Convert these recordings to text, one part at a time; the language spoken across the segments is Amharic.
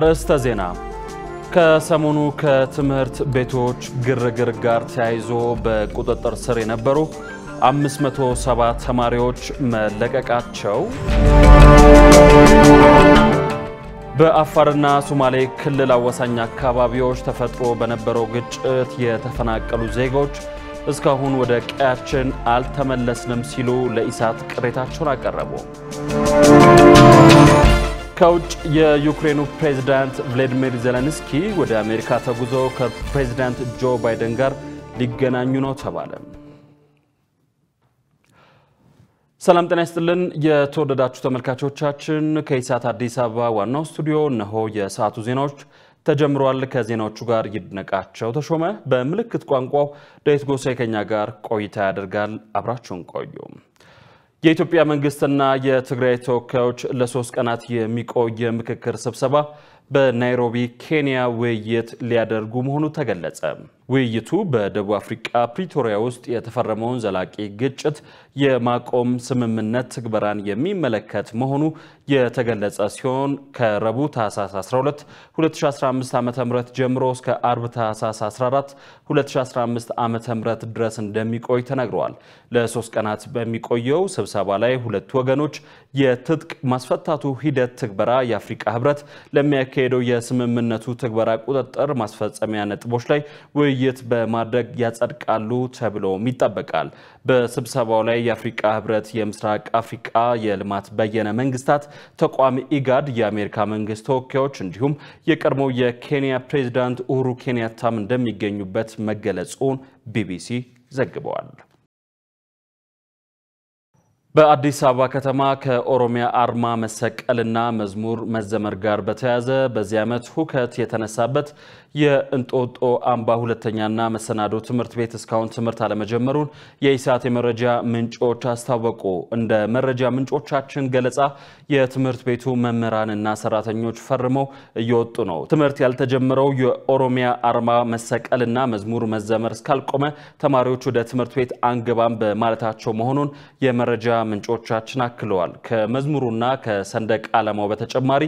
አርዕስተ ዜና ከሰሞኑ ከትምህርት ቤቶች ግርግር ጋር ተያይዞ በቁጥጥር ስር የነበሩ 570 ተማሪዎች መለቀቃቸው፣ በአፋርና ሶማሌ ክልል አዋሳኝ አካባቢዎች ተፈጥሮ በነበረው ግጭት የተፈናቀሉ ዜጎች እስካሁን ወደ ቀያችን አልተመለስንም ሲሉ ለኢሳት ቅሬታቸውን አቀረቡ። ከውጭ የዩክሬኑ ፕሬዝዳንት ቭላዲሚር ዜለንስኪ ወደ አሜሪካ ተጉዞ ከፕሬዝዳንት ጆ ባይደን ጋር ሊገናኙ ነው ተባለ። ሰላም ጤና ይስጥልን። የተወደዳችሁ ተመልካቾቻችን ከኢሳት አዲስ አበባ ዋናው ስቱዲዮ እነሆ የሰዓቱ ዜናዎች ተጀምረዋል። ከዜናዎቹ ጋር ይድነቃቸው ተሾመ በምልክት ቋንቋው ዳዊት ጎሳይ ከኛ ጋር ቆይታ ያደርጋል። አብራችሁን ቆዩም የኢትዮጵያ መንግስትና የትግራይ ተወካዮች ለሶስት ቀናት የሚቆይ ምክክር ስብሰባ በናይሮቢ ኬንያ ውይይት ሊያደርጉ መሆኑ ተገለጸ። ውይይቱ በደቡብ አፍሪካ ፕሪቶሪያ ውስጥ የተፈረመውን ዘላቂ ግጭት የማቆም ስምምነት ትግበራን የሚመለከት መሆኑ የተገለጸ ሲሆን ከረቡዕ ታህሳስ 12 2015 ዓ ም ጀምሮ እስከ አርብ ታህሳስ 14 2015 ዓ ም ድረስ እንደሚቆይ ተነግረዋል። ለሶስት ቀናት በሚቆየው ስብሰባ ላይ ሁለቱ ወገኖች የትጥቅ ማስፈታቱ ሂደት ትግበራ የአፍሪካ ህብረት ለሚያካሄደው የስምምነቱ ትግበራ ቁጥጥር ማስፈጸሚያ ነጥቦች ላይ ውይይ ውይይት በማድረግ ያጸድቃሉ ተብሎም ይጠበቃል። በስብሰባው ላይ የአፍሪቃ ህብረት፣ የምስራቅ አፍሪቃ የልማት በየነ መንግስታት ተቋም ኢጋድ፣ የአሜሪካ መንግስት ተወካዮች እንዲሁም የቀድሞው የኬንያ ፕሬዚዳንት ኡሁሩ ኬንያታም እንደሚገኙበት መገለጹን ቢቢሲ ዘግበዋል። በአዲስ አበባ ከተማ ከኦሮሚያ አርማ መሰቀልና መዝሙር መዘመር ጋር በተያያዘ በዚህ ዓመት ሁከት የተነሳበት የእንጦጦ አምባ ሁለተኛና መሰናዶ ትምህርት ቤት እስካሁን ትምህርት አለመጀመሩን የኢሳት የመረጃ ምንጮች አስታወቁ። እንደ መረጃ ምንጮቻችን ገለጻ የትምህርት ቤቱ መምህራንና ሰራተኞች ፈርመው እየወጡ ነው። ትምህርት ያልተጀመረው የኦሮሚያ አርማ መሰቀልና መዝሙር መዘመር እስካልቆመ ተማሪዎች ወደ ትምህርት ቤት አንገባም በማለታቸው መሆኑን የመረጃ ምንጮቻችን አክለዋል። ከመዝሙሩና ከሰንደቅ ዓላማው በተጨማሪ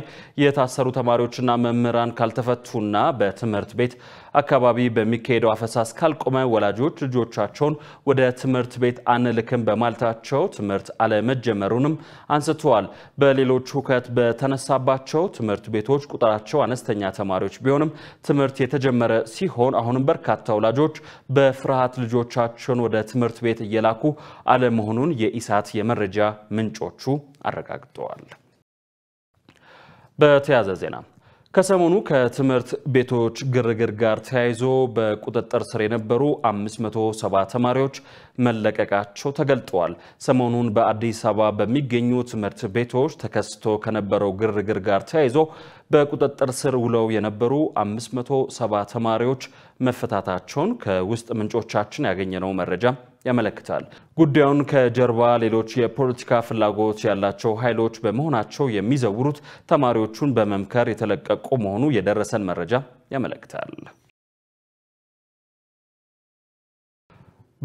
የታሰሩ ተማሪዎችና መምህራን ካልተፈቱና በትምህርት ትምህርት ቤት አካባቢ በሚካሄደው አፈሳስ ካልቆመ ወላጆች ልጆቻቸውን ወደ ትምህርት ቤት አንልክም በማለታቸው ትምህርት አለመጀመሩንም አንስተዋል። በሌሎች ሁከት በተነሳባቸው ትምህርት ቤቶች ቁጥራቸው አነስተኛ ተማሪዎች ቢሆንም ትምህርት የተጀመረ ሲሆን አሁንም በርካታ ወላጆች በፍርሃት ልጆቻቸውን ወደ ትምህርት ቤት እየላኩ አለመሆኑን የኢሳት የመረጃ ምንጮቹ አረጋግጠዋል። በተያያዘ ዜና ከሰሞኑ ከትምህርት ቤቶች ግርግር ጋር ተያይዞ በቁጥጥር ስር የነበሩ 570 ተማሪዎች መለቀቃቸው ተገልጠዋል። ሰሞኑን በአዲስ አበባ በሚገኙ ትምህርት ቤቶች ተከስቶ ከነበረው ግርግር ጋር ተያይዞ በቁጥጥር ስር ውለው የነበሩ 570 ተማሪዎች መፈታታቸውን ከውስጥ ምንጮቻችን ያገኘነው መረጃ ያመለክታል። ጉዳዩን ከጀርባ ሌሎች የፖለቲካ ፍላጎት ያላቸው ኃይሎች በመሆናቸው የሚዘውሩት ተማሪዎቹን በመምከር የተለቀቁ መሆኑ የደረሰን መረጃ ያመለክታል።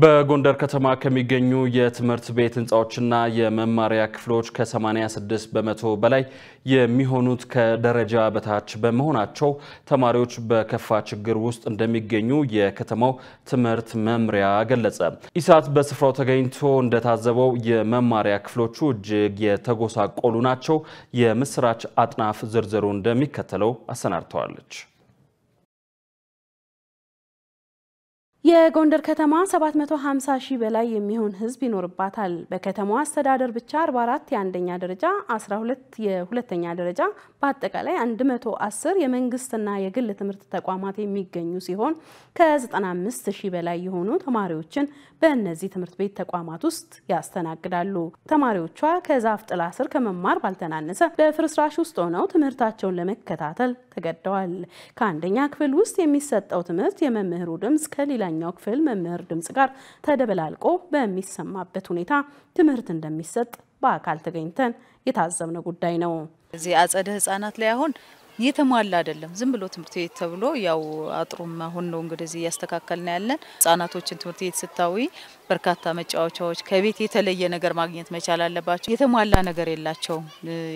በጎንደር ከተማ ከሚገኙ የትምህርት ቤት ህንፃዎችና የመማሪያ ክፍሎች ከ86 በመቶ በላይ የሚሆኑት ከደረጃ በታች በመሆናቸው ተማሪዎች በከፋ ችግር ውስጥ እንደሚገኙ የከተማው ትምህርት መምሪያ ገለጸ። ኢሳት በስፍራው ተገኝቶ እንደታዘበው የመማሪያ ክፍሎቹ እጅግ የተጎሳቆሉ ናቸው። የምስራች አጥናፍ ዝርዝሩ እንደሚከተለው አሰናድተዋለች። የጎንደር ከተማ 750 ሺህ በላይ የሚሆን ህዝብ ይኖርባታል። በከተማዋ አስተዳደር ብቻ 44 የአንደኛ ደረጃ፣ 12 የሁለተኛ ደረጃ በአጠቃላይ 110 የመንግስትና የግል ትምህርት ተቋማት የሚገኙ ሲሆን ከ95 ሺህ በላይ የሆኑ ተማሪዎችን በእነዚህ ትምህርት ቤት ተቋማት ውስጥ ያስተናግዳሉ። ተማሪዎቿ ከዛፍ ጥላ ስር ከመማር ባልተናነሰ በፍርስራሽ ውስጥ ሆነው ትምህርታቸውን ለመከታተል ተገደዋል። ከአንደኛ ክፍል ውስጥ የሚሰጠው ትምህርት የመምህሩ ድምፅ ከሌላ ከሌላኛው ክፍል መምህር ድምፅ ጋር ተደበላልቆ በሚሰማበት ሁኔታ ትምህርት እንደሚሰጥ በአካል ተገኝተን የታዘብነው ጉዳይ ነው። እዚህ አጸደ ህጻናት ላይ አሁን የተሟላ አይደለም። ዝም ብሎ ትምህርት ቤት ተብሎ ያው አጥሩም አሁን ነው እንግዲህ እያስተካከልን ያለን። ህጻናቶችን ትምህርት ቤት ስታዊ በርካታ መጫወቻዎች ከቤት የተለየ ነገር ማግኘት መቻል አለባቸው። የተሟላ ነገር የላቸውም።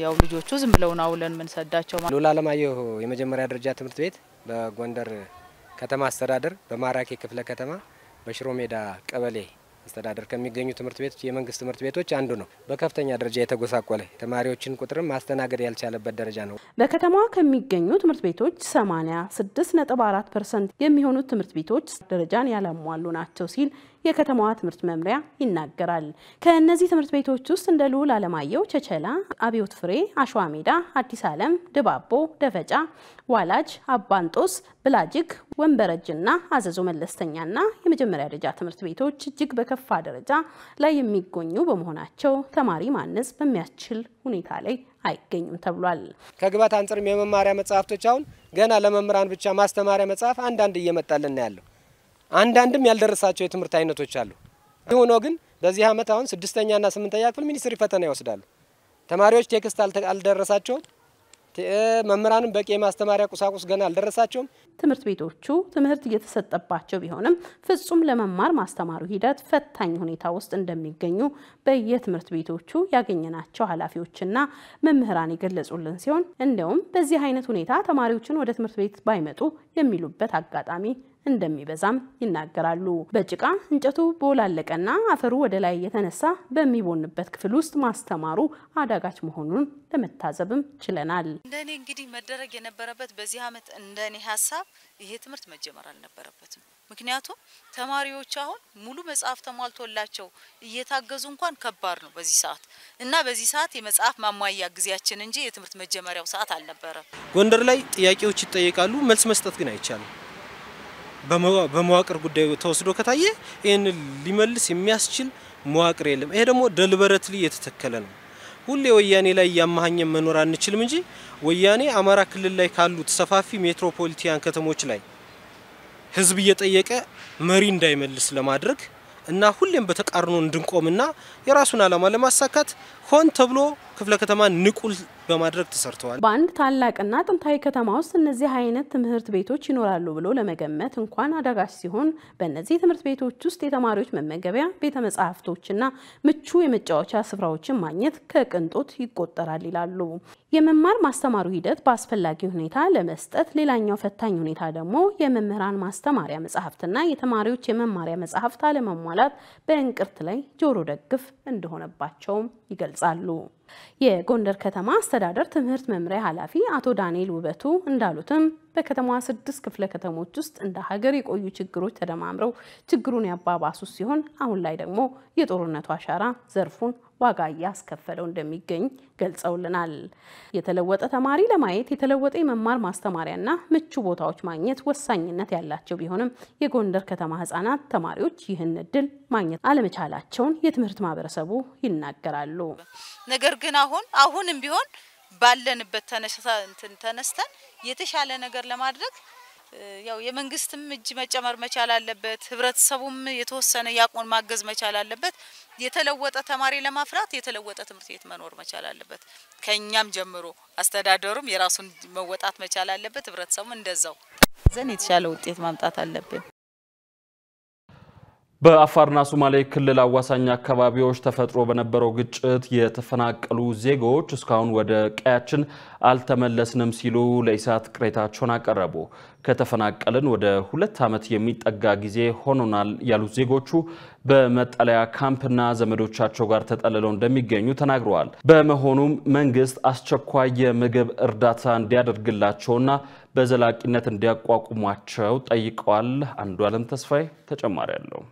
ያው ልጆቹ ዝም ብለውን አውለን ምንሰዳቸው ሉላ አለማየሁ የመጀመሪያ ደረጃ ትምህርት ቤት በጎንደር ከተማ አስተዳደር በማራኪ ክፍለ ከተማ በሽሮ ሜዳ ቀበሌ አስተዳደር ከሚገኙ ትምህርት ቤቶች የመንግስት ትምህርት ቤቶች አንዱ ነው። በከፍተኛ ደረጃ የተጎሳቆለ ተማሪዎችን ቁጥርም ማስተናገድ ያልቻለበት ደረጃ ነው። በከተማዋ ከሚገኙ ትምህርት ቤቶች 86.4 ፐርሰንት የሚሆኑት ትምህርት ቤቶች ደረጃን ያላሟሉ ናቸው ሲል የከተማዋ ትምህርት መምሪያ ይናገራል። ከእነዚህ ትምህርት ቤቶች ውስጥ እንደ ልዑል አለማየሁ፣ ቸቸላ፣ አብዮት ፍሬ፣ አሸዋ ሜዳ፣ አዲስ ዓለም፣ ድባቦ፣ ደፈጫ፣ ዋላጅ፣ አባንጦስ፣ ብላጅግ፣ ወንበረጅና አዘዞ መለስተኛና የመጀመሪያ ደረጃ ትምህርት ቤቶች እጅግ በከፋ ደረጃ ላይ የሚገኙ በመሆናቸው ተማሪ ማነጽ በሚያስችል ሁኔታ ላይ አይገኙም ተብሏል። ከግባት አንጽርም የመማሪያ መጽሐፍቶች አሁን ገና ለመምህራን ብቻ ማስተማሪያ መጽሐፍ አንዳንድ እየመጣልን ያለው አንዳንድም ያልደረሳቸው የትምህርት አይነቶች አሉ። ሆኖ ግን በዚህ ዓመት አሁን ስድስተኛና ስምንተኛ ክፍል ሚኒስትሪ ፈተና ይወስዳሉ። ተማሪዎች ቴክስት አልደረሳቸውም። መምህራንም በቂ የማስተማሪያ ቁሳቁስ ገና አልደረሳቸውም። ትምህርት ቤቶቹ ትምህርት እየተሰጠባቸው ቢሆንም ፍጹም ለመማር ማስተማሩ ሂደት ፈታኝ ሁኔታ ውስጥ እንደሚገኙ በየትምህርት ቤቶቹ ያገኘናቸው ኃላፊዎችና መምህራን የገለጹልን ሲሆን እንዲያውም በዚህ አይነት ሁኔታ ተማሪዎችን ወደ ትምህርት ቤት ባይመጡ የሚሉበት አጋጣሚ እንደሚበዛም ይናገራሉ። በጭቃ እንጨቱ በወላለቀና አፈሩ ወደ ላይ የተነሳ በሚቦንበት ክፍል ውስጥ ማስተማሩ አዳጋች መሆኑን ለመታዘብም ችለናል። እንደኔ እንግዲህ መደረግ የነበረበት በዚህ አመት እንደኔ ሀሳብ ይሄ ትምህርት መጀመር አልነበረበትም። ምክንያቱም ተማሪዎች አሁን ሙሉ መጽሐፍ ተሟልቶላቸው እየታገዙ እንኳን ከባድ ነው በዚህ ሰዓት እና በዚህ ሰዓት የመጽሐፍ ማሟያ ጊዜያችን እንጂ የትምህርት መጀመሪያው ሰዓት አልነበረም። ጎንደር ላይ ጥያቄዎች ይጠየቃሉ፣ መልስ መስጠት ግን አይቻልም። በመዋቅር ጉዳዩ ተወስዶ ከታየ ይህንን ሊመልስ የሚያስችል መዋቅር የለም። ይሄ ደግሞ ደልበረትሊ የተተከለ ነው። ሁሌ ወያኔ ላይ እያመሃኘን መኖር አንችልም እንጂ ወያኔ አማራ ክልል ላይ ካሉት ሰፋፊ ሜትሮፖሊቲያን ከተሞች ላይ ህዝብ እየጠየቀ መሪ እንዳይመልስ ለማድረግ እና ሁሌም በተቃርኖ እንድንቆምና የራሱን አላማ ለማሳካት ሆን ተብሎ ክፍለ ከተማ ንቁል በማድረግ ተሰርተዋል። በአንድ ታላቅና ጥንታዊ ከተማ ውስጥ እነዚህ አይነት ትምህርት ቤቶች ይኖራሉ ብሎ ለመገመት እንኳን አዳጋች ሲሆን በእነዚህ ትምህርት ቤቶች ውስጥ የተማሪዎች መመገቢያ፣ ቤተ መጻሕፍቶችና ምቹ የመጫወቻ ስፍራዎችን ማግኘት ከቅንጦት ይቆጠራል ይላሉ። የመማር ማስተማሩ ሂደት በአስፈላጊ ሁኔታ ለመስጠት ሌላኛው ፈታኝ ሁኔታ ደግሞ የመምህራን ማስተማሪያ መጽሐፍትና የተማሪዎች የመማሪያ መጽሐፍት አለመሟላት በእንቅርት ላይ ጆሮ ደግፍ እንደሆነባቸውም ይገልጻሉ። የጎንደር ከተማ አስተዳደር ትምህርት መምሪያ ኃላፊ አቶ ዳንኤል ውበቱ እንዳሉትም በከተማዋ ስድስት ክፍለ ከተሞች ውስጥ እንደ ሀገር የቆዩ ችግሮች ተደማምረው ችግሩን ያባባሱ ሲሆን አሁን ላይ ደግሞ የጦርነቱ አሻራ ዘርፉን ዋጋ እያስከፈለው እንደሚገኝ ገልጸውልናል። የተለወጠ ተማሪ ለማየት የተለወጠ የመማር ማስተማሪያና ምቹ ቦታዎች ማግኘት ወሳኝነት ያላቸው ቢሆንም የጎንደር ከተማ ህጻናት ተማሪዎች ይህን እድል ማግኘት አለመቻላቸውን የትምህርት ማህበረሰቡ ይናገራሉ። ነገር ግን አሁን አሁንም ቢሆን ባለንበት ተነሳ እንትን ተነስተን የተሻለ ነገር ለማድረግ ያው የመንግስትም እጅ መጨመር መቻል አለበት። ህብረተሰቡም የተወሰነ ያቁን ማገዝ መቻል አለበት። የተለወጠ ተማሪ ለማፍራት የተለወጠ ትምህርት ቤት መኖር መቻል አለበት። ከኛም ጀምሮ አስተዳደሩም የራሱን መወጣት መቻል አለበት። ህብረተሰቡም እንደዛው ዘን የተሻለ ውጤት ማምጣት አለብን። በአፋርና ሶማሌ ክልል አዋሳኝ አካባቢዎች ተፈጥሮ በነበረው ግጭት የተፈናቀሉ ዜጎች እስካሁን ወደ ቀያችን አልተመለስንም ሲሉ ለኢሳት ቅሬታቸውን አቀረቡ። ከተፈናቀልን ወደ ሁለት ዓመት የሚጠጋ ጊዜ ሆኖናል ያሉት ዜጎቹ በመጠለያ ካምፕና ዘመዶቻቸው ጋር ተጠልለው እንደሚገኙ ተናግረዋል። በመሆኑም መንግስት አስቸኳይ የምግብ እርዳታ እንዲያደርግላቸውና በዘላቂነት እንዲያቋቁሟቸው ጠይቀዋል። አንዱ አለም ተስፋዬ ተጨማሪ አለው።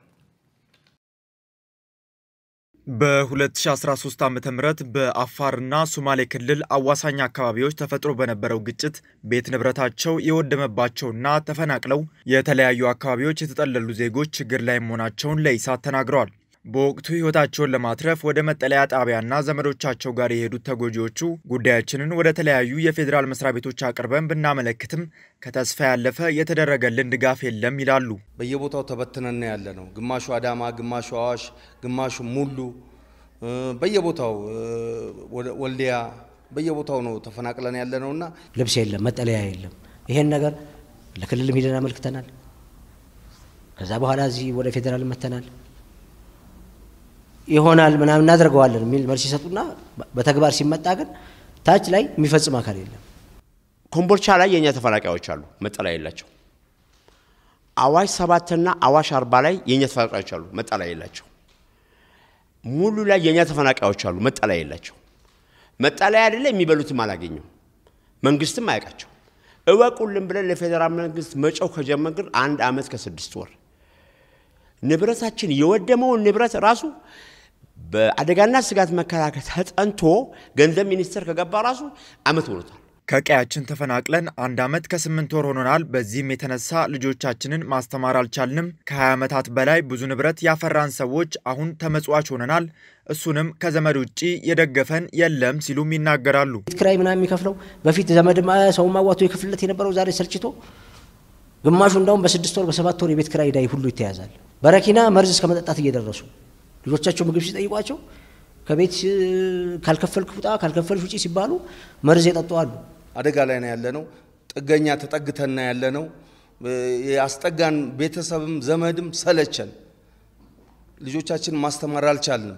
በ2013 ዓ ም በአፋርና ሶማሌ ክልል አዋሳኝ አካባቢዎች ተፈጥሮ በነበረው ግጭት ቤት ንብረታቸው የወደመባቸውና ተፈናቅለው የተለያዩ አካባቢዎች የተጠለሉ ዜጎች ችግር ላይ መሆናቸውን ለኢሳት ተናግረዋል። በወቅቱ ህይወታቸውን ለማትረፍ ወደ መጠለያ ጣቢያና ዘመዶቻቸው ጋር የሄዱት ተጎጂዎቹ ጉዳያችንን ወደ ተለያዩ የፌዴራል መስሪያ ቤቶች አቅርበን ብናመለክትም ከተስፋ ያለፈ የተደረገልን ድጋፍ የለም ይላሉ። በየቦታው ተበትነን ያለ ነው። ግማሹ አዳማ፣ ግማሹ አዋሽ፣ ግማሹ ሙሉ፣ በየቦታው ወልዲያ፣ በየቦታው ነው ተፈናቅለን ያለ ነው እና ልብስ የለም፣ መጠለያ የለም። ይሄን ነገር ለክልል ሂደን አመልክተናል። ከዛ በኋላ እዚህ ወደ ፌዴራል መተናል። ይሆናል ምናምን እናደርገዋለን የሚል መልስ ይሰጡና በተግባር ሲመጣ ግን ታች ላይ የሚፈጽም አካል የለም። ኮምቦልቻ ላይ የእኛ ተፈናቃዮች አሉ፣ መጠለያ የላቸው። አዋሽ ሰባትና አዋሽ አርባ ላይ የእኛ ተፈናቃዮች አሉ፣ መጠለያ የላቸው። ሙሉ ላይ የእኛ ተፈናቃዮች አሉ፣ መጠለያ የላቸው። መጠለያ አይደለ የሚበሉትም አላገኘው፣ መንግስትም አያውቃቸው። እወቁልን ብለን ለፌዴራል መንግስት መጮህ ከጀመር ግን አንድ ዓመት ከስድስት ወር ንብረታችን የወደመውን ንብረት ራሱ በአደጋና ስጋት መከላከል ተጠንቶ ገንዘብ ሚኒስቴር ከገባ ራሱ አመት ሆኖታል። ከቀያችን ተፈናቅለን አንድ ዓመት ከስምንት ወር ሆኖናል። በዚህም የተነሳ ልጆቻችንን ማስተማር አልቻልንም። ከ20 ዓመታት በላይ ብዙ ንብረት ያፈራን ሰዎች አሁን ተመጽዋች ሆነናል። እሱንም ከዘመድ ውጭ የደገፈን የለም ሲሉም ይናገራሉ። ክራይ ምናምን የሚከፍለው በፊት ዘመድ ሰው ማዋቶ የክፍልለት የነበረው ዛሬ ሰልችቶ ግማሹ እንዳውም በስድስት ወር በሰባት ወር የቤት ክራይ ዳይ ሁሉ ይተያዛል። በረኪና መርዝ እስከ መጠጣት እየደረሱ ልጆቻቸው ምግብ ሲጠይቋቸው ከቤት ካልከፈልክ ውጣ፣ ካልከፈልሽ ውጪ ሲባሉ መርዝ የጠጡ አሉ። አደጋ ላይ ነው ያለነው። ጥገኛ ተጠግተና ያለነው የአስጠጋን ቤተሰብም ዘመድም ሰለቸን። ልጆቻችን ማስተማር አልቻልንም።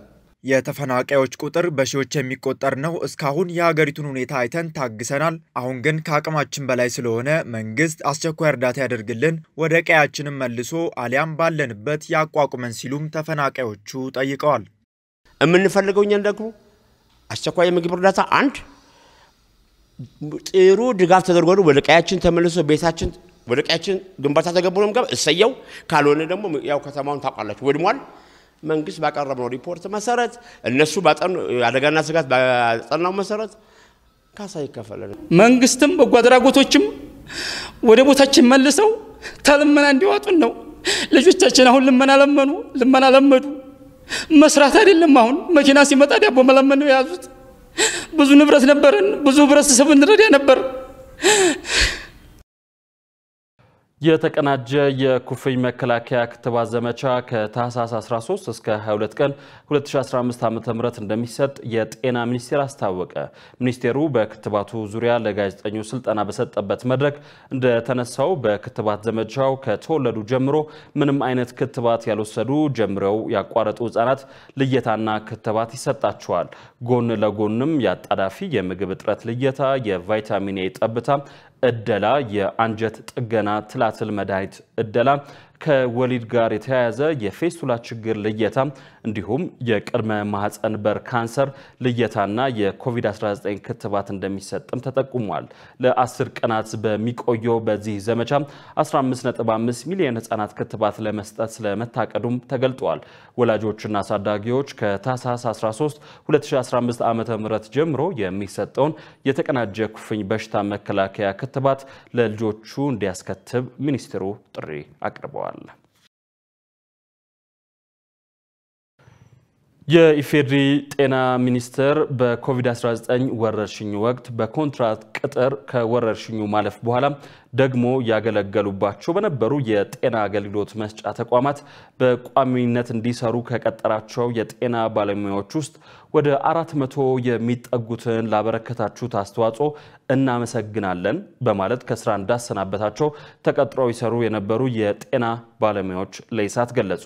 የተፈናቃዮች ቁጥር በሺዎች የሚቆጠር ነው። እስካሁን የሀገሪቱን ሁኔታ አይተን ታግሰናል። አሁን ግን ከአቅማችን በላይ ስለሆነ መንግስት አስቸኳይ እርዳታ ያደርግልን፣ ወደ ቀያችንም መልሶ አሊያም ባለንበት ያቋቁመን ሲሉም ተፈናቃዮቹ ጠይቀዋል። የምንፈልገው እኛን ደግሞ አስቸኳይ የምግብ እርዳታ አንድ ጥሩ ድጋፍ ተደርጎ ወደ ቀያችን ተመልሶ ቤታችን ወደ ቀያችን ግንባታ ተገብሮ እሰየው። ካልሆነ ደግሞ ያው ከተማውን ታውቃላችሁ ወድሟል። መንግስት ባቀረብነው ሪፖርት መሰረት እነሱ አደጋና ስጋት ባጠናው መሰረት ካሳ ይከፈላል። መንግስትም በጎ አድራጎቶችም ወደ ቦታችን መልሰው ተልመና እንዲዋጡን ነው። ልጆቻችን አሁን ልመና ለመኑ፣ ልመና ለመዱ። መስራት አይደለም አሁን መኪና ሲመጣ ዳቦ መለመን ነው የያዙት። ብዙ ንብረት ነበረን፣ ብዙ ህብረተሰብ እንረዳ ነበር። የተቀናጀ የኩፍኝ መከላከያ ክትባት ዘመቻ ከታህሳስ 13 እስከ 22 ቀን 2015 ዓ.ም እንደሚሰጥ የጤና ሚኒስቴር አስታወቀ። ሚኒስቴሩ በክትባቱ ዙሪያ ለጋዜጠኞች ስልጠና በሰጠበት መድረክ እንደተነሳው በክትባት ዘመቻው ከተወለዱ ጀምሮ ምንም አይነት ክትባት ያልወሰዱ ጀምረው ያቋረጡ ህጻናት ልየታና ክትባት ይሰጣቸዋል። ጎን ለጎንም የአጣዳፊ የምግብ እጥረት ልየታ፣ የቫይታሚን ኤ ጠብታ እደላ፣ የአንጀት ጥገና ትላትል መድኃኒት እደላ ከወሊድ ጋር የተያያዘ የፌስቱላ ችግር ልየታ እንዲሁም የቅድመ ማህፀን በር ካንሰር ልየታና የኮቪድ-19 ክትባት እንደሚሰጥም ተጠቁሟል። ለአስር ቀናት በሚቆየው በዚህ ዘመቻ 155 ሚሊዮን ህጻናት ክትባት ለመስጠት ስለመታቀዱም ተገልጧል። ወላጆችና አሳዳጊዎች ከታህሳስ 13 2015 ዓ ም ጀምሮ የሚሰጠውን የተቀናጀ ኩፍኝ በሽታ መከላከያ ክትባት ለልጆቹ እንዲያስከትብ ሚኒስትሩ ጥሪ አቅርበዋል። ተናግረዋል። የኢፌድሪ ጤና ሚኒስቴር በኮቪድ-19 ወረርሽኝ ወቅት በኮንትራት ቅጥር ከወረርሽኙ ማለፍ በኋላ ደግሞ ያገለገሉባቸው በነበሩ የጤና አገልግሎት መስጫ ተቋማት በቋሚነት እንዲሰሩ ከቀጠራቸው የጤና ባለሙያዎች ውስጥ ወደ አራት መቶ የሚጠጉትን ላበረከታችሁት አስተዋጽኦ እናመሰግናለን በማለት ከስራ እንዳሰናበታቸው ተቀጥረው ይሰሩ የነበሩ የጤና ባለሙያዎች ለይሳት ገለጹ።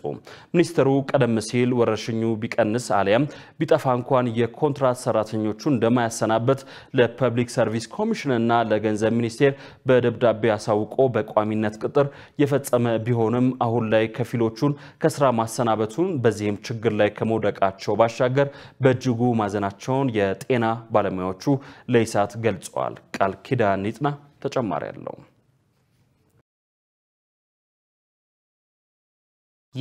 ሚኒስትሩ ቀደም ሲል ወረርሽኙ ቢቀንስ አሊያም ቢጠፋ እንኳን የኮንትራት ሰራተኞቹ እንደማያሰናበት ለፐብሊክ ሰርቪስ ኮሚሽንና ለገንዘብ ሚኒስቴር በደብዳቤ አሳውቆ በቋሚነት ቅጥር የፈጸመ ቢሆንም አሁን ላይ ከፊሎቹን ከስራ ማሰናበቱን በዚህም ችግር ላይ ከመውደቃቸው ባሻገር በ በእጅጉ ማዘናቸውን የጤና ባለሙያዎቹ ለኢሳት ገልጸዋል። ቃል ኪዳን ይጥና ተጨማሪ አለው።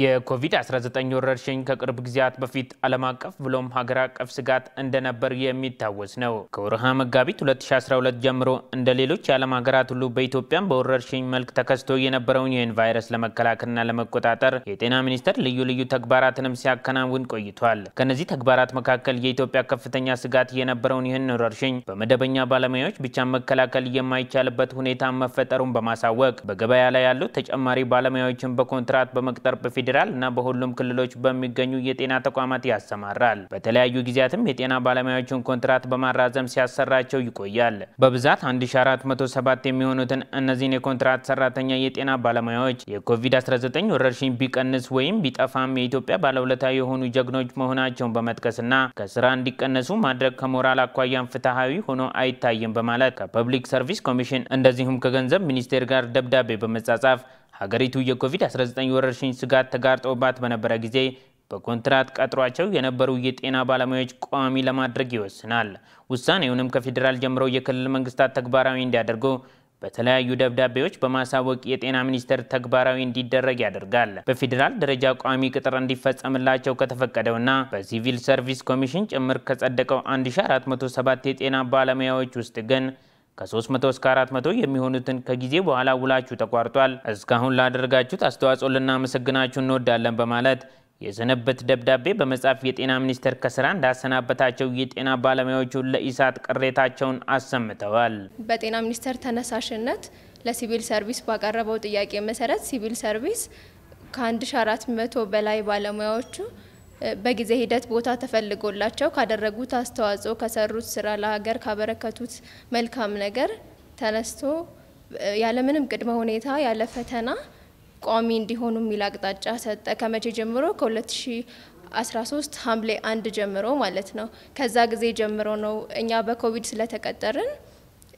የኮቪድ-19 ወረርሽኝ ከቅርብ ጊዜያት በፊት ዓለም አቀፍ ብሎም ሀገር አቀፍ ስጋት እንደነበር የሚታወስ ነው። ከወርሃ መጋቢት 2012 ጀምሮ እንደ ሌሎች የዓለም ሀገራት ሁሉ በኢትዮጵያም በወረርሽኝ መልክ ተከስቶ የነበረውን ይህን ቫይረስ ለመከላከልና ለመቆጣጠር የጤና ሚኒስቴር ልዩ ልዩ ተግባራትንም ሲያከናውን ቆይቷል። ከነዚህ ተግባራት መካከል የኢትዮጵያ ከፍተኛ ስጋት የነበረውን ይህን ወረርሽኝ በመደበኛ ባለሙያዎች ብቻ መከላከል የማይቻልበት ሁኔታ መፈጠሩን በማሳወቅ በገበያ ላይ ያሉ ተጨማሪ ባለሙያዎችን በኮንትራት በመቅጠር በፊት በፌዴራል እና በሁሉም ክልሎች በሚገኙ የጤና ተቋማት ያሰማራል። በተለያዩ ጊዜያትም የጤና ባለሙያዎችን ኮንትራት በማራዘም ሲያሰራቸው ይቆያል። በብዛት 1407 የሚሆኑትን እነዚህን የኮንትራት ሰራተኛ የጤና ባለሙያዎች የኮቪድ-19 ወረርሽኝ ቢቀንስ ወይም ቢጠፋም የኢትዮጵያ ባለውለታ የሆኑ ጀግኖች መሆናቸውን በመጥቀስና ከስራ እንዲቀነሱ ማድረግ ከሞራል አኳያን ፍትሐዊ ሆኖ አይታይም በማለት ከፐብሊክ ሰርቪስ ኮሚሽን እንደዚሁም ከገንዘብ ሚኒስቴር ጋር ደብዳቤ በመጻጻፍ ሀገሪቱ የኮቪድ-19 ወረርሽኝ ስጋት ተጋርጦባት በነበረ ጊዜ በኮንትራት ቀጥሯቸው የነበሩ የጤና ባለሙያዎች ቋሚ ለማድረግ ይወስናል። ውሳኔውንም ከፌዴራል ጀምሮ የክልል መንግስታት ተግባራዊ እንዲያደርጉ በተለያዩ ደብዳቤዎች በማሳወቅ የጤና ሚኒስቴር ተግባራዊ እንዲደረግ ያደርጋል። በፌዴራል ደረጃ ቋሚ ቅጥር እንዲፈጸምላቸው ከተፈቀደውና በሲቪል ሰርቪስ ኮሚሽን ጭምር ከጸደቀው 1407 የጤና ባለሙያዎች ውስጥ ግን ከ300 እስከ 400 የሚሆኑትን ከጊዜ በኋላ ውላችሁ ተቋርጧል። እስካሁን ላደረጋችሁት አስተዋጽኦ ልናመሰግናችሁ እንወዳለን በማለት የስንብት ደብዳቤ በመጻፍ የጤና ሚኒስቴር ከስራ እንዳሰናበታቸው የጤና ባለሙያዎቹ ለኢሳት ቅሬታቸውን አሰምተዋል። በጤና ሚኒስቴር ተነሳሽነት ለሲቪል ሰርቪስ ባቀረበው ጥያቄ መሰረት ሲቪል ሰርቪስ ከ1400 በላይ ባለሙያዎቹ በጊዜ ሂደት ቦታ ተፈልጎላቸው ካደረጉት አስተዋጽኦ፣ ከሰሩት ስራ፣ ለሀገር ካበረከቱት መልካም ነገር ተነስቶ ያለምንም ቅድመ ሁኔታ ያለ ፈተና ቋሚ እንዲሆኑ የሚል አቅጣጫ ሰጠ። ከመቼ ጀምሮ? ከ2013 ሐምሌ አንድ ጀምሮ ማለት ነው። ከዛ ጊዜ ጀምሮ ነው እኛ በኮቪድ ስለተቀጠርን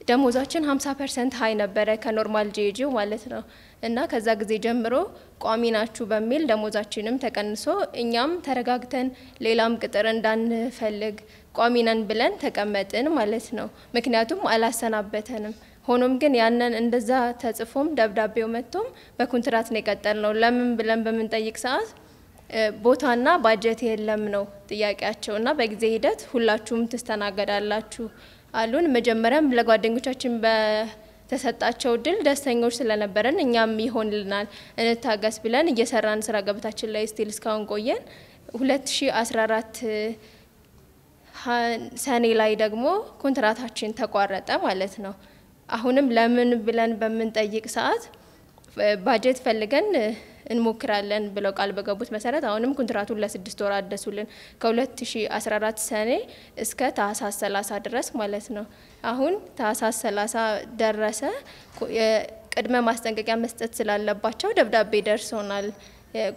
ደሞዛችን 50 ፐርሰንት ሀይ ነበረ ከኖርማል ጄጂው ማለት ነው። እና ከዛ ጊዜ ጀምሮ ቋሚ ናችሁ በሚል ደሞዛችንም ተቀንሶ እኛም ተረጋግተን ሌላም ቅጥር እንዳንፈልግ ቋሚ ነን ብለን ተቀመጥን ማለት ነው። ምክንያቱም አላሰናበተንም። ሆኖም ግን ያንን እንደዛ ተጽፎም ደብዳቤው መጥቶም በኮንትራት ነው የቀጠል ነው። ለምን ብለን በምንጠይቅ ሰዓት ቦታና ባጀት የለም ነው ጥያቄያቸው። እና በጊዜ ሂደት ሁላችሁም ትስተናገዳላችሁ አሉን። መጀመሪያም ለጓደኞቻችን ተሰጣቸው እድል ደስተኞች ስለነበረን እኛም ይሆንልናል እንታገስ ብለን እየሰራን ስራ ገበታችን ላይ ስቲል እስካሁን ቆየን። 2014 ሰኔ ላይ ደግሞ ኮንትራታችን ተቋረጠ ማለት ነው። አሁንም ለምን ብለን በምንጠይቅ ሰዓት ባጀት ፈልገን እንሞክራለን ብለው ቃል በገቡት መሰረት አሁንም ኮንትራቱን ለስድስት ወር አደሱልን ከ2014 ሰኔ እስከ ታህሳስ 30 ድረስ ማለት ነው። አሁን ታህሳስ 30 ደረሰ። የቅድመ ማስጠንቀቂያ መስጠት ስላለባቸው ደብዳቤ ደርሶናል።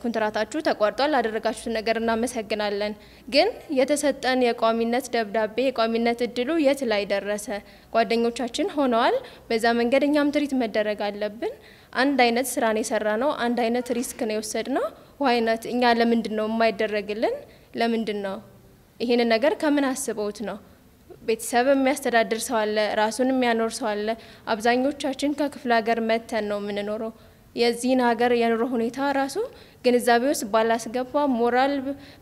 ኮንትራታችሁ ተቋርጧል፣ ላደረጋችሁት ነገር እናመሰግናለን። ግን የተሰጠን የቋሚነት ደብዳቤ የቋሚነት እድሉ የት ላይ ደረሰ? ጓደኞቻችን ሆነዋል። በዛ መንገድ እኛም ትሪት መደረግ አለብን። አንድ አይነት ስራ ነው የሰራ ነው፣ አንድ አይነት ሪስክ ነው የወሰድ ነው። ዋይነት እኛ ለምንድን ነው የማይደረግልን? ለምንድን ነው ይህን ነገር ከምን አስበውት ነው? ቤተሰብ የሚያስተዳድር ሰው አለ፣ ራሱን የሚያኖር ሰው አለ። አብዛኞቻችን ከክፍለ ሀገር መተን ነው የምንኖረው። የዚህን ሀገር የኑሮ ሁኔታ ራሱ ግንዛቤ ውስጥ ባላስገባ ሞራል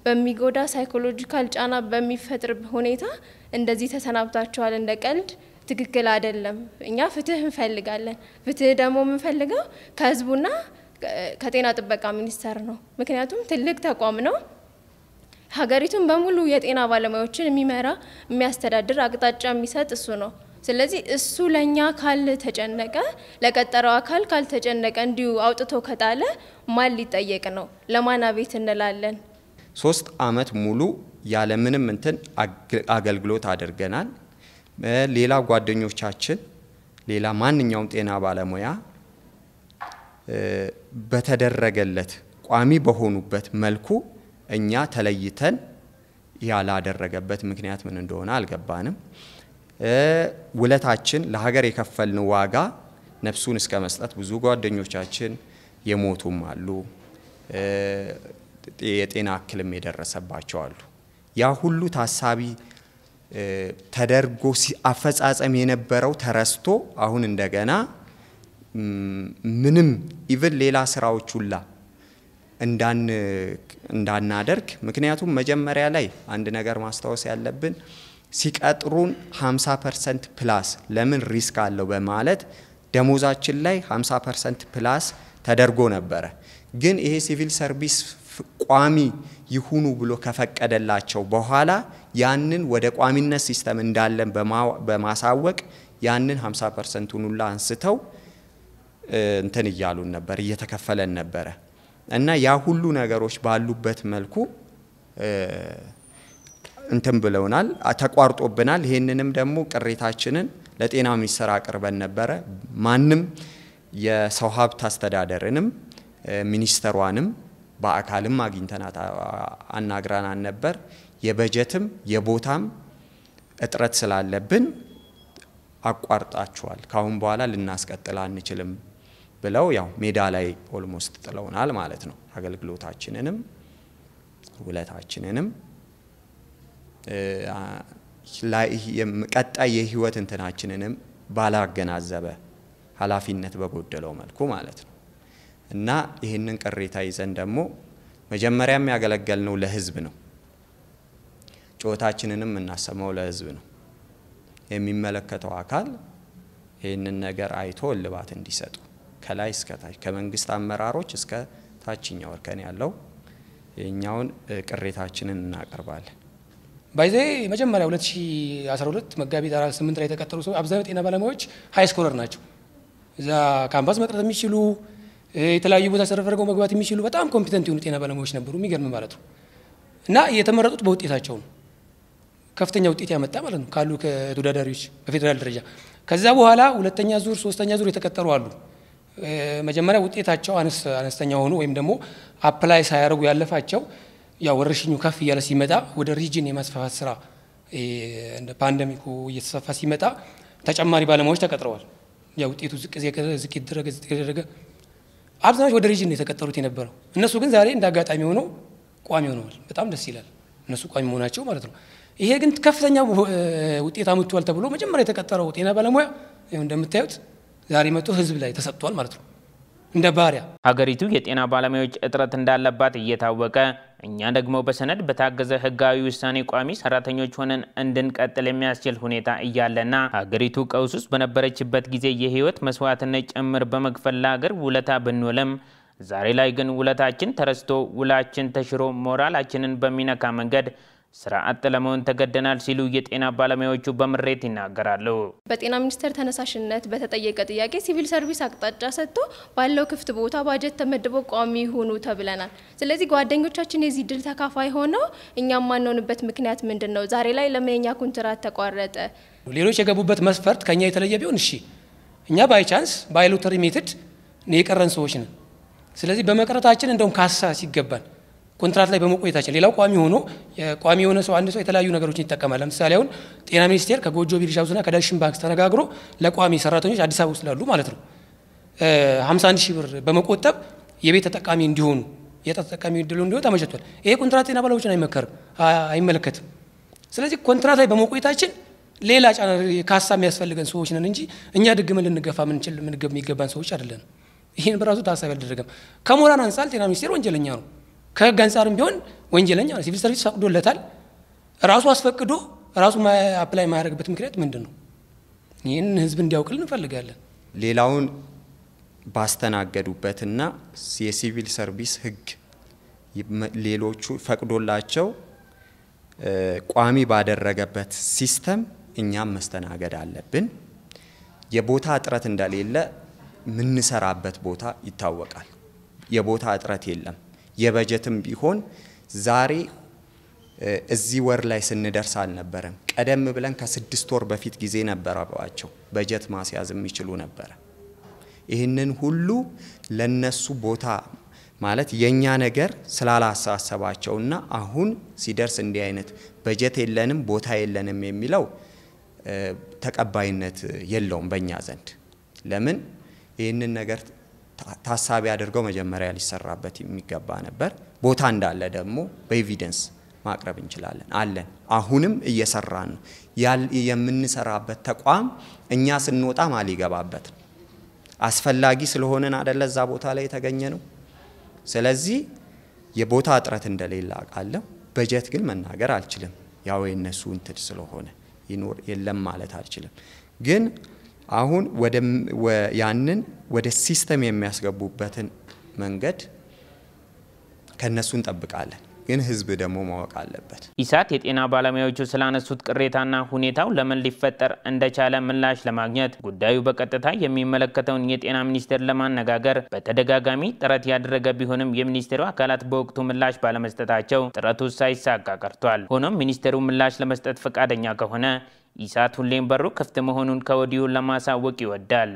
በሚጎዳ ሳይኮሎጂካል ጫና በሚፈጥር ሁኔታ እንደዚህ ተሰናብታችኋል እንደ ቀልድ ትክክል አይደለም። እኛ ፍትህ እንፈልጋለን። ፍትህ ደግሞ የምንፈልገው ከህዝቡና ከጤና ጥበቃ ሚኒስቴር ነው። ምክንያቱም ትልቅ ተቋም ነው። ሀገሪቱን በሙሉ የጤና ባለሙያዎችን የሚመራ የሚያስተዳድር አቅጣጫ የሚሰጥ እሱ ነው። ስለዚህ እሱ ለእኛ ካልተጨነቀ፣ ለቀጠረው አካል ካልተጨነቀ፣ እንዲሁ አውጥቶ ከጣለ ማን ሊጠየቅ ነው? ለማን አቤት እንላለን? ሶስት አመት ሙሉ ያለምንም እንትን አገልግሎት አድርገናል። ሌላ ጓደኞቻችን፣ ሌላ ማንኛውም ጤና ባለሙያ በተደረገለት ቋሚ በሆኑበት መልኩ እኛ ተለይተን ያላደረገበት ምክንያት ምን እንደሆነ አልገባንም። ውለታችን ለሀገር የከፈልን ዋጋ ነፍሱን እስከ መስጠት ብዙ ጓደኞቻችን የሞቱም አሉ፣ የጤና እክልም የደረሰባቸው አሉ። ያ ሁሉ ታሳቢ ተደርጎ አፈጻጸም የነበረው ተረስቶ አሁን እንደገና ምንም ኢቭን ሌላ ስራዎች ሁላ እንዳናደርግ። ምክንያቱም መጀመሪያ ላይ አንድ ነገር ማስታወስ ያለብን ሲቀጥሩን 50 ፐርሰንት ፕላስ ለምን ሪስክ አለው በማለት ደሞዛችን ላይ 50 ፐርሰንት ፕላስ ተደርጎ ነበረ። ግን ይሄ ሲቪል ሰርቪስ ቋሚ ይሁኑ ብሎ ከፈቀደላቸው በኋላ ያንን ወደ ቋሚነት ሲስተም እንዳለን በማሳወቅ ያንን 50 ፐርሰንቱን ሁላ አንስተው እንትን እያሉን ነበር፣ እየተከፈለን ነበረ እና ያ ሁሉ ነገሮች ባሉበት መልኩ እንትን ብለውናል፣ ተቋርጦብናል። ይህንንም ደግሞ ቅሬታችንን ለጤና ሚኒስቴር አቅርበን ነበረ። ማንም የሰው ሀብት አስተዳደርንም ሚኒስተሯንም በአካልም አግኝተናት አናግራናን ነበር። የበጀትም የቦታም እጥረት ስላለብን አቋርጣችኋል፣ ካሁን በኋላ ልናስቀጥል አንችልም ብለው ያው ሜዳ ላይ ኦልሞስት ጥለውናል ማለት ነው። አገልግሎታችንንም ውለታችንንም ቀጣይ የህይወት እንትናችንንም ባላገናዘበ ኃላፊነት በጎደለው መልኩ ማለት ነው እና ይህንን ቅሬታ ይዘን ደግሞ መጀመሪያም ያገለገልነው ለህዝብ ነው። ጩኸታችንንም እናሰማው ለህዝብ ነው። የሚመለከተው አካል ይህንን ነገር አይቶ እልባት እንዲሰጡ ከላይ እስከ ታች ከመንግስት አመራሮች እስከ ታችኛው እርከን ያለው የእኛውን ቅሬታችንን እናቀርባለን። ባይዜ መጀመሪያ 2012 መጋቢት 48 ላይ የተቀጠሩ ሰው አብዛኛው ጤና ባለሙያዎች ሀይ ስኮለር ናቸው። እዛ ካምፓስ መቅረት የሚችሉ የተለያዩ ቦታ ሰረፈርገው መግባት የሚችሉ በጣም ኮምፒተንት የሆኑ ጤና ባለሙያዎች ነበሩ። የሚገርም ማለት ነው እና የተመረጡት በውጤታቸው ነው። ከፍተኛ ውጤት ያመጣ ማለት ነው ካሉ ከተወዳዳሪዎች በፌዴራል ደረጃ። ከዛ በኋላ ሁለተኛ ዙር፣ ሶስተኛ ዙር የተቀጠሩ አሉ። መጀመሪያ ውጤታቸው አነስተኛ ሆኖ ወይም ደግሞ አፕላይ ሳያደርጉ ያለፋቸው ያው ወረርሽኙ ከፍ እያለ ሲመጣ ወደ ሪጅን የማስፋፋት ስራ እንደ ፓንደሚኩ እየተስፋፋ ሲመጣ ተጨማሪ ባለሙያዎች ተቀጥረዋል። ያ ውጤቱ ዝቅ ዝቅ ዝቅ የተደረገ አብዛኞች ወደ ሪጅን የተቀጠሩት የነበረው እነሱ ግን ዛሬ እንደ አጋጣሚ ሆኖ ቋሚ ሆነዋል። በጣም ደስ ይላል። እነሱ ቋሚ መሆናቸው ማለት ነው። ይሄ ግን ከፍተኛ ውጤት አምጥቷል ተብሎ መጀመሪያ የተቀጠረው ጤና ባለሙያ እንደምታዩት ዛሬ መጥቶ ህዝብ ላይ ተሰጥቷል ማለት ነው። እንደ ባሪያ ሀገሪቱ የጤና ባለሙያዎች እጥረት እንዳለባት እየታወቀ እኛ ደግሞ በሰነድ በታገዘ ህጋዊ ውሳኔ ቋሚ ሰራተኞች ሆነን እንድንቀጥል የሚያስችል ሁኔታ እያለና ሀገሪቱ ቀውስ ውስጥ በነበረችበት ጊዜ የህይወት መስዋዕትነት ጭምር በመክፈል ለሀገር ውለታ ብንውልም ዛሬ ላይ ግን ውለታችን ተረስቶ ውላችን ተሽሮ ሞራላችንን በሚነካ መንገድ ስራ አጥ ለመሆን ተገደናል ሲሉ የጤና ባለሙያዎቹ በምሬት ይናገራሉ። በጤና ሚኒስቴር ተነሳሽነት በተጠየቀ ጥያቄ ሲቪል ሰርቪስ አቅጣጫ ሰጥቶ ባለው ክፍት ቦታ ባጀት ተመድቦ ቋሚ ሆኑ ተብለናል። ስለዚህ ጓደኞቻችን የዚህ ድል ተካፋይ ሆነው እኛም ማንሆንበት ምክንያት ምንድን ነው? ዛሬ ላይ ለምን የኛ ኮንትራት ተቋረጠ? ሌሎች የገቡበት መስፈርት ከኛ የተለየ ቢሆን እሺ፣ እኛ ባይ ቻንስ ባይ ሎተሪ ሜትድ የቀረን ሰዎች ነን። ስለዚህ በመቅረታችን እንደውም ካሳ ሲገባን ኮንትራት ላይ በመቆየታችን ሌላው ቋሚ ሆኖ ቋሚ የሆነ ሰው አንድ ሰው የተለያዩ ነገሮችን ይጠቀማል። ለምሳሌ አሁን ጤና ሚኒስቴር ከጎጆ ቢርሻ ሀውስና ከዳሽን ባንክ ተነጋግሮ ለቋሚ ሰራተኞች አዲስ አበባ ውስጥ ላሉ ማለት ነው 51 ሺህ ብር በመቆጠብ የቤት ተጠቃሚ እንዲሆኑ የጣ ተጠቃሚ እድሉ እንዲሆን ተመቸቷል። ይሄ ኮንትራት ጤና ባለሙያዎችን አይመከርም፣ አይመለከትም። ስለዚህ ኮንትራት ላይ በመቆየታችን ሌላ ጫና ካሳ የሚያስፈልገን ሰዎች ነን እንጂ እኛ ድግምን ልንገፋ ምንችል ምንገብ የሚገባን ሰዎች አይደለን። ይህን በራሱ ታሳቢ አልደረገም። ከሞራን አንጻር ጤና ሚኒስቴር ወንጀለኛ ነው። ከህግ አንጻርም ቢሆን ወንጀለኛ ሲቪል ሰርቪስ ፈቅዶለታል። ራሱ አስፈቅዶ ራሱ አፕላይ ማያደርግበት ምክንያት ምንድን ነው? ይህን ህዝብ እንዲያውቅል እንፈልጋለን። ሌላውን ባስተናገዱበትና የሲቪል ሰርቪስ ህግ ሌሎቹ ፈቅዶላቸው ቋሚ ባደረገበት ሲስተም እኛም መስተናገድ አለብን። የቦታ እጥረት እንደሌለ የምንሰራበት ቦታ ይታወቃል። የቦታ እጥረት የለም። የበጀትም ቢሆን ዛሬ እዚህ ወር ላይ ስንደርስ አልነበረም። ቀደም ብለን ከስድስት ወር በፊት ጊዜ ነበረባቸው በጀት ማስያዝ የሚችሉ ነበረ። ይህንን ሁሉ ለነሱ ቦታ ማለት የእኛ ነገር ስላላሳሰባቸውና አሁን ሲደርስ እንዲህ አይነት በጀት የለንም ቦታ የለንም የሚለው ተቀባይነት የለውም በእኛ ዘንድ። ለምን ይህንን ነገር ታሳቢ አድርገው መጀመሪያ ሊሰራበት የሚገባ ነበር። ቦታ እንዳለ ደግሞ በኤቪደንስ ማቅረብ እንችላለን። አለን፣ አሁንም እየሰራን ነው። የምንሰራበት ተቋም እኛ ስንወጣ ማል ይገባበት ነው። አስፈላጊ ስለሆነን አደለ እዛ ቦታ ላይ የተገኘ ነው። ስለዚህ የቦታ እጥረት እንደሌለ አውቃለሁ። በጀት ግን መናገር አልችልም። ያው የእነሱ እንትን ስለሆነ ይኖር የለም ማለት አልችልም ግን አሁን ያንን ወደ ሲስተም የሚያስገቡበትን መንገድ ከነሱ እንጠብቃለን። ግን ህዝብ ደግሞ ማወቅ አለበት። ኢሳት የጤና ባለሙያዎቹ ስላነሱት ቅሬታና ሁኔታው ለምን ሊፈጠር እንደቻለ ምላሽ ለማግኘት ጉዳዩ በቀጥታ የሚመለከተውን የጤና ሚኒስቴር ለማነጋገር በተደጋጋሚ ጥረት ያደረገ ቢሆንም የሚኒስቴሩ አካላት በወቅቱ ምላሽ ባለመስጠታቸው ጥረቱ ሳይሳካ ቀርቷል። ሆኖም ሚኒስቴሩ ምላሽ ለመስጠት ፈቃደኛ ከሆነ ይሳት ሁሌም በሩ ክፍት መሆኑን ከወዲሁ ለማሳወቅ ይወዳል።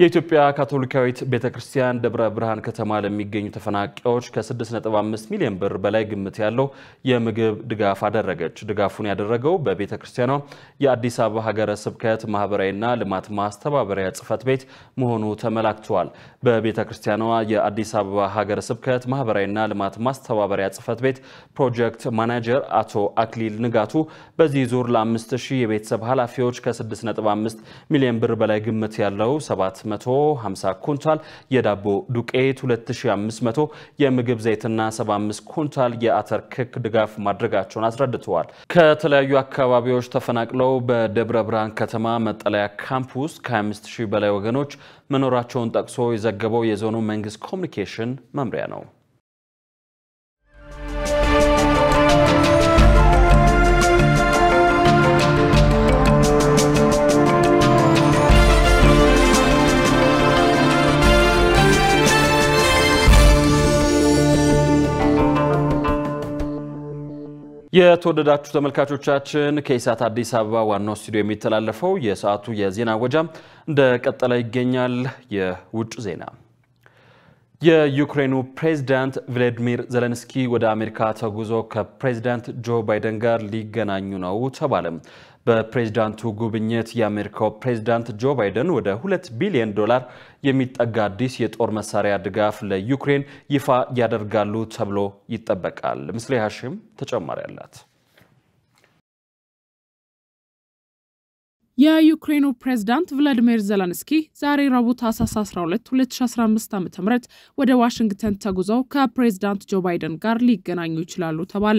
የኢትዮጵያ ካቶሊካዊት ቤተ ክርስቲያን ደብረ ብርሃን ከተማ ለሚገኙ ተፈናቃዮች ከ6.5 ሚሊዮን ብር በላይ ግምት ያለው የምግብ ድጋፍ አደረገች። ድጋፉን ያደረገው በቤተ ክርስቲያኗ የአዲስ አበባ ሀገረ ስብከት ማህበራዊና ልማት ማስተባበሪያ ጽሕፈት ቤት መሆኑ ተመላክቷል። በቤተ ክርስቲያኗ የአዲስ አበባ ሀገረ ስብከት ማህበራዊና ልማት ማስተባበሪያ ጽሕፈት ቤት ፕሮጀክት ማናጀር አቶ አክሊል ንጋቱ በዚህ ዙር ለ5000 የቤተሰብ ኃላፊዎች ከ6.5 ሚሊዮን ብር በላይ ግምት ያለው ሰባት 250 ኩንታል የዳቦ ዱቄት፣ 2500 የምግብ ዘይትና 75 ኩንታል የአተር ክክ ድጋፍ ማድረጋቸውን አስረድተዋል። ከተለያዩ አካባቢዎች ተፈናቅለው በደብረ ብርሃን ከተማ መጠለያ ካምፕ ውስጥ ከ25 ሺህ በላይ ወገኖች መኖራቸውን ጠቅሶ የዘገበው የዞኑ መንግስት ኮሚኒኬሽን መምሪያ ነው። የተወደዳችሁ ተመልካቾቻችን ከኢሳት አዲስ አበባ ዋናው ስቱዲዮ የሚተላለፈው የሰዓቱ የዜና ወጃም እንደቀጠለ ይገኛል። የውጭ ዜና የዩክሬኑ ፕሬዝዳንት ቭላዲሚር ዘለንስኪ ወደ አሜሪካ ተጉዞ ከፕሬዝዳንት ጆ ባይደን ጋር ሊገናኙ ነው ተባለም በፕሬዝዳንቱ ጉብኝት የአሜሪካው ፕሬዝዳንት ጆ ባይደን ወደ 2 ቢሊዮን ዶላር የሚጠጋ አዲስ የጦር መሳሪያ ድጋፍ ለዩክሬን ይፋ ያደርጋሉ ተብሎ ይጠበቃል። ምስሌ ሀሽም ተጨማሪ አላት። የዩክሬኑ ፕሬዝዳንት ቭላዲሚር ዘለንስኪ ዛሬ ረቡዕ ታህሳስ 12 2015 ዓ ም ወደ ዋሽንግተን ተጉዘው ከፕሬዝዳንት ጆ ባይደን ጋር ሊገናኙ ይችላሉ ተባለ።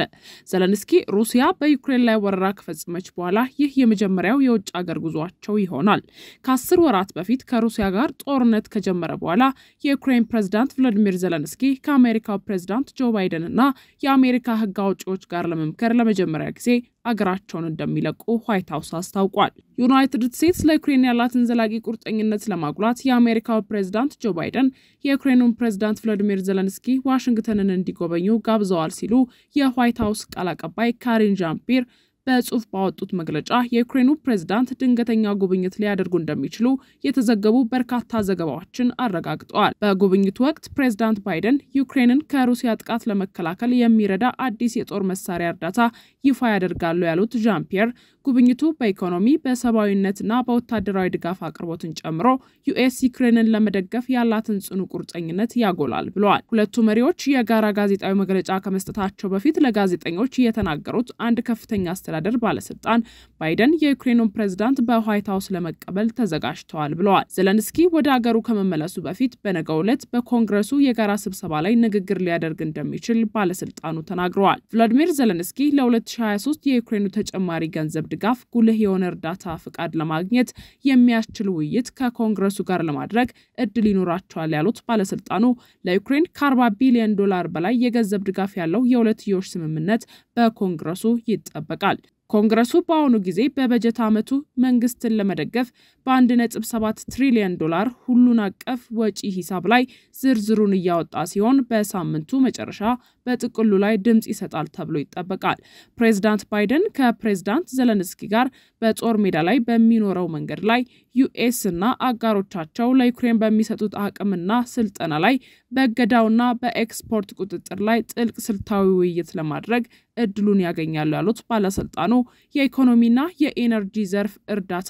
ዘለንስኪ ሩሲያ በዩክሬን ላይ ወረራ ከፈጸመች በኋላ ይህ የመጀመሪያው የውጭ አገር ጉዟቸው ይሆናል። ከአስር ወራት በፊት ከሩሲያ ጋር ጦርነት ከጀመረ በኋላ የዩክሬን ፕሬዝዳንት ቭላዲሚር ዘለንስኪ ከአሜሪካው ፕሬዝዳንት ጆ ባይደን እና የአሜሪካ ሕግ አውጪዎች ጋር ለመምከር ለመጀመሪያ ጊዜ አገራቸውን እንደሚለቁ ዋይት ሀውስ አስታውቋል። ዩናይትድ ስቴትስ ለዩክሬን ያላትን ዘላቂ ቁርጠኝነት ለማጉላት የአሜሪካው ፕሬዝዳንት ጆ ባይደን የዩክሬኑን ፕሬዝዳንት ቮሎዲሚር ዘለንስኪ ዋሽንግተንን እንዲጎበኙ ጋብዘዋል ሲሉ የዋይት ሀውስ ቃል አቀባይ ካሪን ዣምፒር በጽሁፍ ባወጡት መግለጫ የዩክሬኑ ፕሬዝዳንት ድንገተኛ ጉብኝት ሊያደርጉ እንደሚችሉ የተዘገቡ በርካታ ዘገባዎችን አረጋግጠዋል። በጉብኝቱ ወቅት ፕሬዝዳንት ባይደን ዩክሬንን ከሩሲያ ጥቃት ለመከላከል የሚረዳ አዲስ የጦር መሳሪያ እርዳታ ይፋ ያደርጋሉ ያሉት ዣን ፒየር ጉብኝቱ በኢኮኖሚ በሰብአዊነትና በወታደራዊ ድጋፍ አቅርቦትን ጨምሮ ዩኤስ ዩክሬንን ለመደገፍ ያላትን ጽኑ ቁርጠኝነት ያጎላል ብለዋል። ሁለቱ መሪዎች የጋራ ጋዜጣዊ መግለጫ ከመስጠታቸው በፊት ለጋዜጠኞች የተናገሩት አንድ ከፍተኛ አስተዳደር ባለስልጣን ባይደን የዩክሬኑን ፕሬዝዳንት በዋይት ሀውስ ለመቀበል ተዘጋጅተዋል ብለዋል። ዘለንስኪ ወደ አገሩ ከመመለሱ በፊት በነገው ዕለት በኮንግረሱ የጋራ ስብሰባ ላይ ንግግር ሊያደርግ እንደሚችል ባለስልጣኑ ተናግረዋል። ቮሎዲሚር ዘለንስኪ ለ2023 የዩክሬኑ ተጨማሪ ገንዘብ ድጋፍ ጉልህ የሆነ እርዳታ ፍቃድ ለማግኘት የሚያስችል ውይይት ከኮንግረሱ ጋር ለማድረግ እድል ይኖራቸዋል ያሉት ባለስልጣኑ ለዩክሬን ከ40 ቢሊዮን ዶላር በላይ የገንዘብ ድጋፍ ያለው የሁለትዮሽ ስምምነት በኮንግረሱ ይጠበቃል። ኮንግረሱ በአሁኑ ጊዜ በበጀት ዓመቱ መንግስትን ለመደገፍ በ1.7 ትሪሊዮን ዶላር ሁሉን አቀፍ ወጪ ሂሳብ ላይ ዝርዝሩን እያወጣ ሲሆን በሳምንቱ መጨረሻ በጥቅሉ ላይ ድምፅ ይሰጣል ተብሎ ይጠበቃል። ፕሬዝዳንት ባይደን ከፕሬዝዳንት ዘለንስኪ ጋር በጦር ሜዳ ላይ በሚኖረው መንገድ ላይ ዩኤስ እና አጋሮቻቸው ለዩክሬን በሚሰጡት አቅምና ስልጠና ላይ በእገዳውና በኤክስፖርት ቁጥጥር ላይ ጥልቅ ስልታዊ ውይይት ለማድረግ እድሉን ያገኛሉ ያሉት ባለስልጣኑ የኢኮኖሚና የኢነርጂ ዘርፍ እርዳታ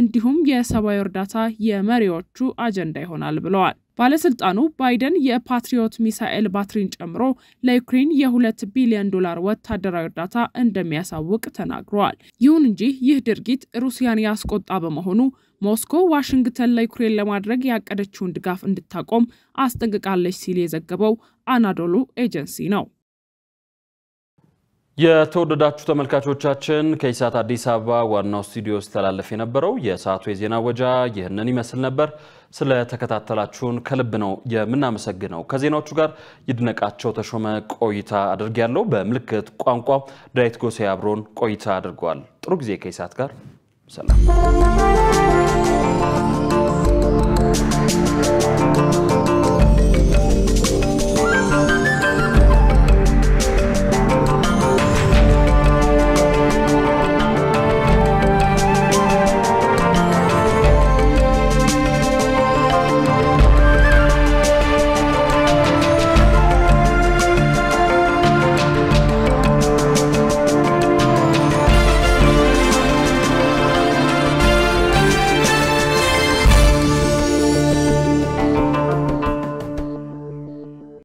እንዲሁም የሰብአዊ እርዳታ የመሪዎቹ አጀንዳ ይሆናል ብለዋል። ባለስልጣኑ ባይደን የፓትሪዮት ሚሳኤል ባትሪን ጨምሮ ለዩክሬን የሁለት ቢሊዮን ዶላር ወታደራዊ እርዳታ እንደሚያሳውቅ ተናግረዋል። ይሁን እንጂ ይህ ድርጊት ሩሲያን ያስቆጣ በመሆኑ ሞስኮ ዋሽንግተን ለዩክሬን ለማድረግ ያቀደችውን ድጋፍ እንድታቆም አስጠንቅቃለች ሲል የዘገበው አናዶሉ ኤጀንሲ ነው። የተወደዳችሁ ተመልካቾቻችን ከኢሳት አዲስ አበባ ዋናው ስቱዲዮ ሲተላለፍ የነበረው የሰዓቱ የዜና ወጃ ይህንን ይመስል ነበር። ስለተከታተላችሁን ከልብ ነው የምናመሰግነው። ከዜናዎቹ ጋር ይድነቃቸው ተሾመ ቆይታ አድርግ ያለው በምልክት ቋንቋ ዳዊት ጎሴ አብሮን ቆይታ አድርገዋል። ጥሩ ጊዜ ከኢሳት ጋር ሰላም thank you